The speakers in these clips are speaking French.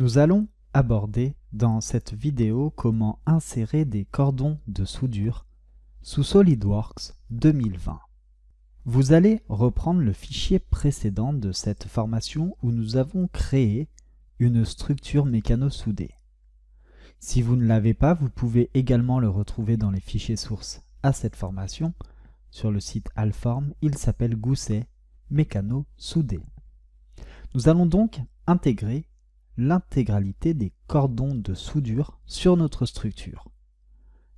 Nous allons aborder dans cette vidéo comment insérer des cordons de soudure sous SolidWorks 2020. Vous allez reprendre le fichier précédent de cette formation où nous avons créé une structure mécano-soudée. Si vous ne l'avez pas, vous pouvez également le retrouver dans les fichiers sources à cette formation. Sur le site Alform, il s'appelle Gousset Mécano Soudé. Nous allons donc intégrer l'intégralité des cordons de soudure sur notre structure.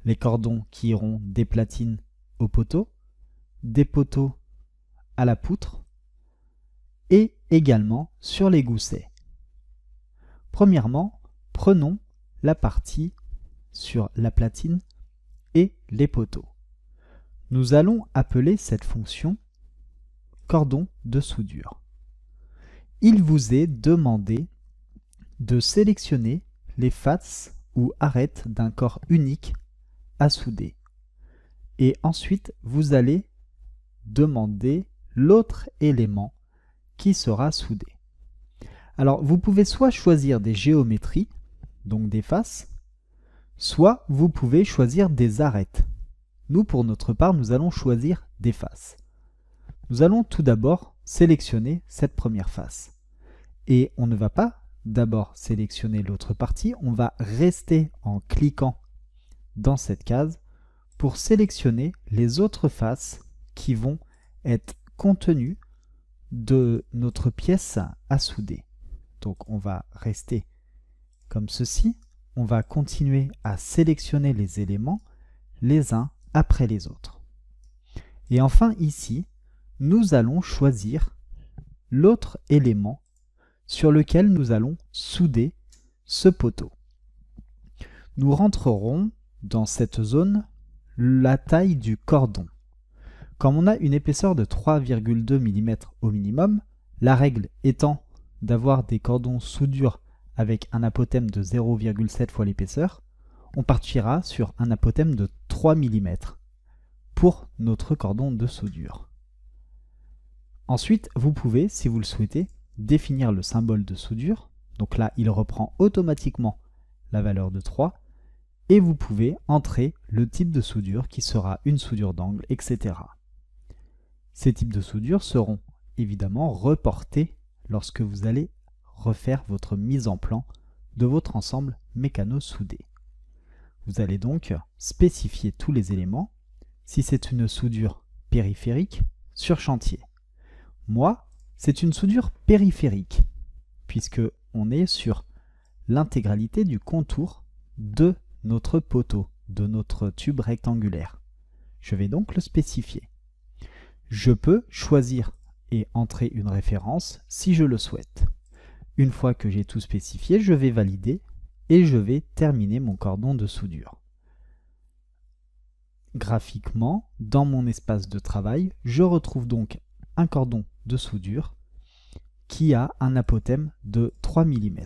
Les cordons qui iront des platines au poteau, des poteaux à la poutre et également sur les goussets. Premièrement, prenons la partie sur la platine et les poteaux. Nous allons appeler cette fonction cordon de soudure. Il vous est demandé de sélectionner les faces ou arêtes d'un corps unique à souder. Et ensuite, vous allez demander l'autre élément qui sera soudé. Alors, vous pouvez soit choisir des géométries, donc des faces, soit vous pouvez choisir des arêtes. Nous, pour notre part, nous allons choisir des faces. Nous allons tout d'abord sélectionner cette première face. Et on ne va pas d'abord sélectionner l'autre partie. On va rester en cliquant dans cette case pour sélectionner les autres faces qui vont être contenues de notre pièce à souder. Donc on va rester comme ceci. On va continuer à sélectionner les éléments les uns après les autres. Et enfin ici, nous allons choisir l'autre élément sur lequel nous allons souder ce poteau. Nous rentrerons dans cette zone la taille du cordon. Comme on a une épaisseur de 3,2 mm au minimum, la règle étant d'avoir des cordons soudure avec un apothème de 0,7 fois l'épaisseur, on partira sur un apothème de 3 mm pour notre cordon de soudure. Ensuite, vous pouvez, si vous le souhaitez, définir le symbole de soudure. Donc là, il reprend automatiquement la valeur de 3. Et vous pouvez entrer le type de soudure qui sera une soudure d'angle, etc. Ces types de soudure seront évidemment reportés lorsque vous allez refaire votre mise en plan de votre ensemble mécano-soudé. Vous allez donc spécifier tous les éléments si c'est une soudure périphérique sur chantier. Moi, c'est une soudure périphérique, puisque on est sur l'intégralité du contour de notre poteau, de notre tube rectangulaire. Je vais donc le spécifier. Je peux choisir et entrer une référence si je le souhaite. Une fois que j'ai tout spécifié, je vais valider et je vais terminer mon cordon de soudure. Graphiquement, dans mon espace de travail, je retrouve donc un cordon de soudure qui a un apothème de 3 mm.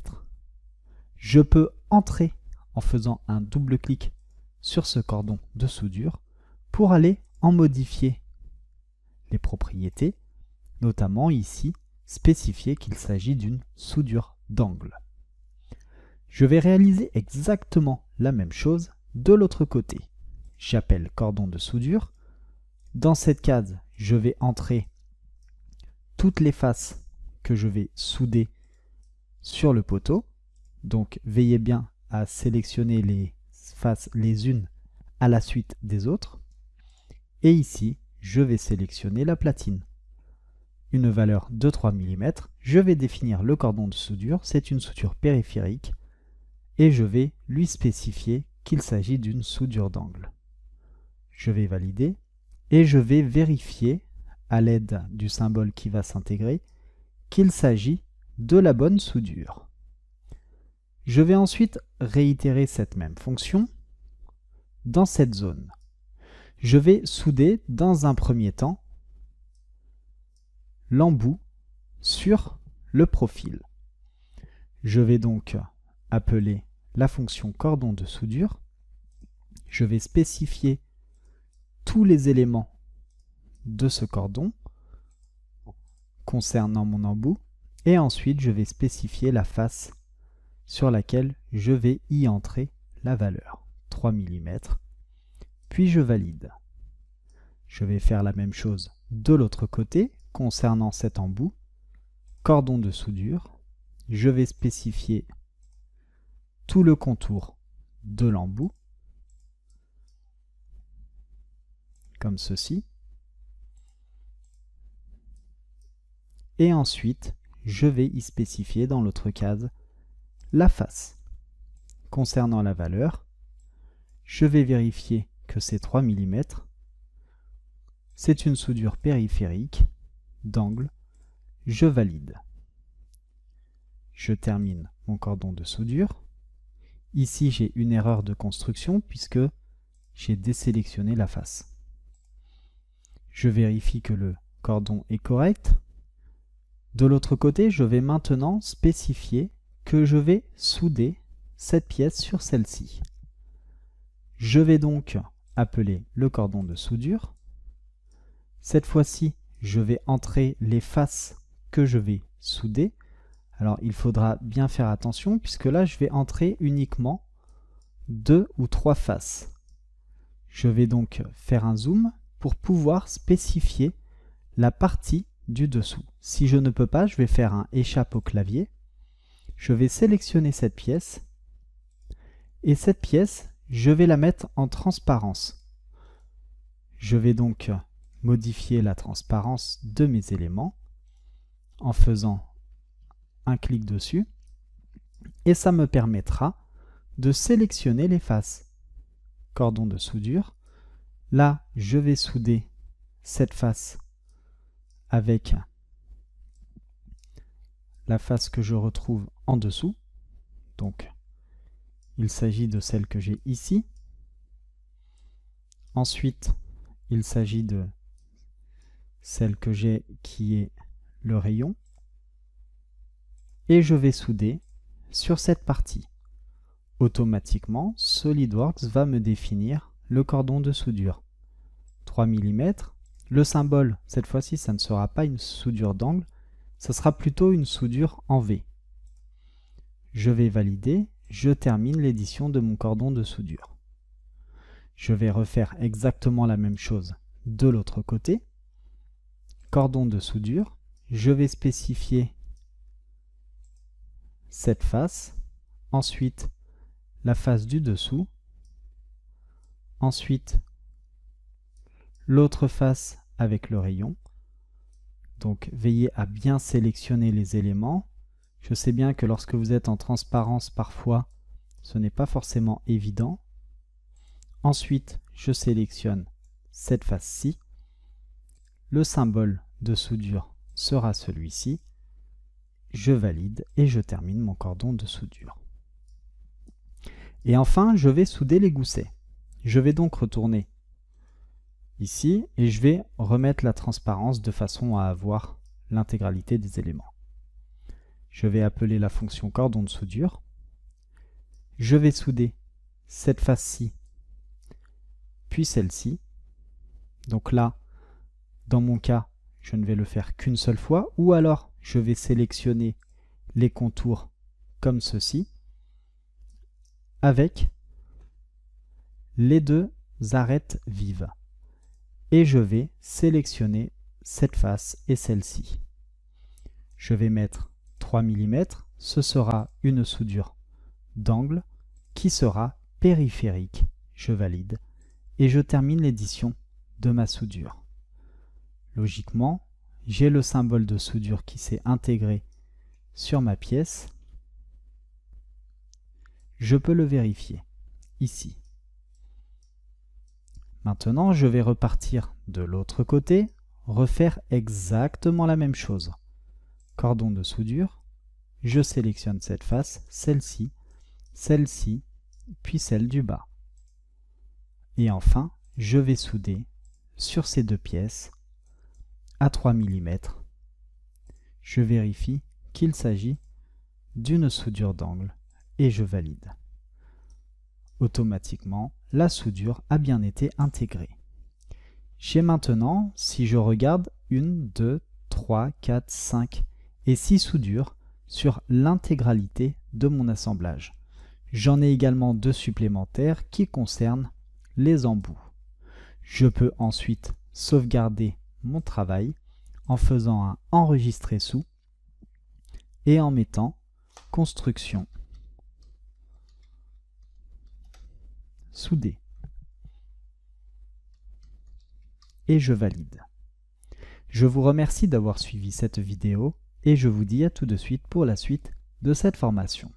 Je peux entrer en faisant un double clic sur ce cordon de soudure pour aller en modifier les propriétés, notamment ici spécifier qu'il s'agit d'une soudure d'angle. Je vais réaliser exactement la même chose de l'autre côté. J'appelle cordon de soudure. Dans cette case, je vais entrer toutes les faces que je vais souder sur le poteau. Donc veillez bien à sélectionner les faces les unes à la suite des autres. Et ici, je vais sélectionner la platine. Une valeur de 3 mm. Je vais définir le cordon de soudure. C'est une soudure périphérique. Et je vais lui spécifier qu'il s'agit d'une soudure d'angle. Je vais valider et je vais vérifier à l'aide du symbole qui va s'intégrer qu'il s'agit de la bonne soudure. Je vais ensuite réitérer cette même fonction dans cette zone. Je vais souder dans un premier temps l'embout sur le profil. Je vais donc appeler la fonction cordon de soudure. Je vais spécifier tous les éléments de ce cordon concernant mon embout et ensuite je vais spécifier la face sur laquelle je vais y entrer la valeur 3 mm puis je valide. Je vais faire la même chose de l'autre côté concernant cet embout cordon de soudure je vais spécifier tout le contour de l'embout comme ceci et ensuite je vais y spécifier dans l'autre case la face. Concernant la valeur, je vais vérifier que c'est 3 mm. C'est une soudure périphérique d'angle. Je valide. Je termine mon cordon de soudure. Ici, j'ai une erreur de construction puisque j'ai désélectionné la face. Je vérifie que le cordon est correct. De l'autre côté, je vais maintenant spécifier que je vais souder cette pièce sur celle-ci. Je vais donc appeler le cordon de soudure. Cette fois-ci, je vais entrer les faces que je vais souder. Alors il faudra bien faire attention puisque là je vais entrer uniquement deux ou trois faces. Je vais donc faire un zoom pour pouvoir spécifier la partie du dessous. Si je ne peux pas, je vais faire un échappe au clavier. Je vais sélectionner cette pièce. Et cette pièce, je vais la mettre en transparence. Je vais donc modifier la transparence de mes éléments en faisant un clic dessus. Et ça me permettra de sélectionner les faces. Cordon de soudure. Là, je vais souder cette face avec la face que je retrouve en dessous. Donc, il s'agit de celle que j'ai ici. Ensuite, il s'agit de celle que j'ai qui est le rayon. Et je vais souder sur cette partie. Automatiquement, SolidWorks va me définir le cordon de soudure. 3 mm, le symbole, cette fois-ci, ça ne sera pas une soudure d'angle, ça sera plutôt une soudure en V. Je vais valider, je termine l'édition de mon cordon de soudure. Je vais refaire exactement la même chose de l'autre côté. Cordon de soudure, je vais spécifier cette face, ensuite la face du dessous, ensuite l'autre face avec le rayon. Donc veillez à bien sélectionner les éléments. Je sais bien que lorsque vous êtes en transparence parfois, ce n'est pas forcément évident. Ensuite, je sélectionne cette face-ci. Le symbole de soudure sera celui-ci. Je valide et je termine mon cordon de soudure. Et enfin, je vais souder les goussets. Je vais donc retourner ici et je vais remettre la transparence de façon à avoir l'intégralité des éléments. Je vais appeler la fonction cordon de soudure. Je vais souder cette face-ci, puis celle-ci. Donc là, dans mon cas, je ne vais le faire qu'une seule fois, ou alors je vais sélectionner les contours comme ceci, avec les deux arêtes vives et je vais sélectionner cette face et celle-ci. Je vais mettre 3 mm, ce sera une soudure d'angle qui sera périphérique, je valide, et je termine l'édition de ma soudure. Logiquement, j'ai le symbole de soudure qui s'est intégré sur ma pièce. Je peux le vérifier ici. Maintenant, je vais repartir de l'autre côté, refaire exactement la même chose. Cordon de soudure, je sélectionne cette face, celle-ci, celle-ci, puis celle du bas. Et enfin, je vais souder sur ces deux pièces à 3 mm. Je vérifie qu'il s'agit d'une soudure d'angle et je valide. Automatiquement, la soudure a bien été intégrée. J'ai maintenant, si je regarde, une, deux, trois, quatre, cinq et six soudures sur l'intégralité de mon assemblage. J'en ai également deux supplémentaires qui concernent les embouts. Je peux ensuite sauvegarder mon travail en faisant un enregistrer sous et en mettant construction soudé. Et je valide. Je vous remercie d'avoir suivi cette vidéo et je vous dis à tout de suite pour la suite de cette formation.